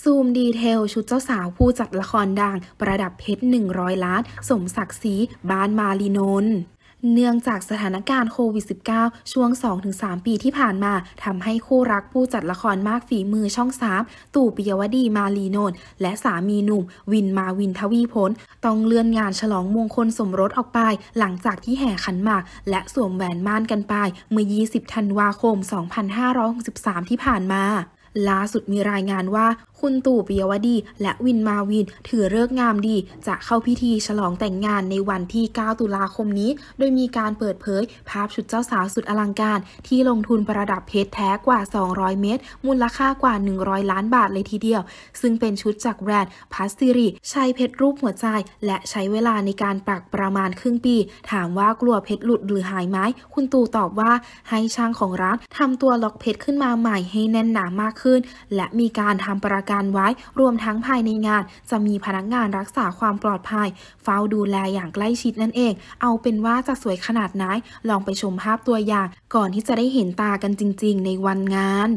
ซูมดีเทล ชุดเจ้าสาวผู้จัดละครดังประดับเพชร100 ล้าน สมศักดิ์ศรี บ้านมาลีนน เนื่องจากสถานการณ์โควิด -19 ช่วง 2-3 ปีที่ผ่านมาทำให้คู่รักผู้จัดละครมากฝีมือช่องสามตู่ปิยวดีมาลีโนน และสามีหนุ่มวินมาวินทวีพล ต้องเลื่อนงานฉลองมงคลสมรสออกไป หลังจากที่แห่ขันหมาก และสวมแหวนม่านกันไป เมื่อ20ธันวาคม 2563ที่ผ่านมาล่าสุดมีรายงานว่าคุณตู่ปิยวดี และวินมาวิน ถือเลิกงามดีจะเข้าพิธีฉลองแต่งงานในวันที่ 9 ตุลาคมนี้ โดยมีการเปิดเผย ภาพชุดเจ้าสาวสุดอลังการ ที่ลงทุนประดับเพชรแท้กว่า 200 เม็ดมูลค่ากว่า 100 ล้านบาทเลยทีเดียว ซึ่งเป็นชุดจากแบรนด์พัสซิริใช้เพชรรูปหัวใจ และใช้เวลาในการปักประมาณครึ่งปี ถามว่ากลัวเพชรหลุดหรือหายไหมคุณตู่ตอบว่าให้ช่างของร้านทำตัวล็อกเพชรขึ้นมาใหม่ ให้แน่นหนามากขึ้น และมีการทำประการไว้ รวมทั้งภายในงาน จะมีพนักงานรักษาความปลอดภัยเฝ้าดูแลอย่างใกล้ชิดนั่นเอง เอาเป็นว่าจะสวยขนาดไหน ลองไปชมภาพตัวอย่าง ก่อนที่จะได้เห็นตากันจริงๆ ในวันงาน